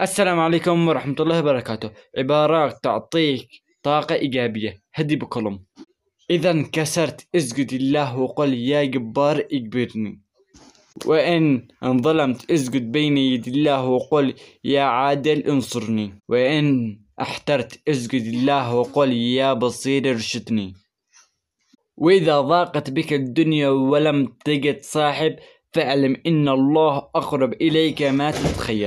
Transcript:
السلام عليكم ورحمة الله وبركاته عبارات تعطيك طاقة إيجابية هدي بكلم إذا انكسرت اسجد الله وقل يا جبار اجبرني وإن انظلمت اسجد بين يدي الله وقل يا عادل انصرني وإن احترت اسجد الله وقل يا بصير ارشدني وإذا ضاقت بك الدنيا ولم تجد صاحب فاعلم إن الله أقرب إليك ما تتخيل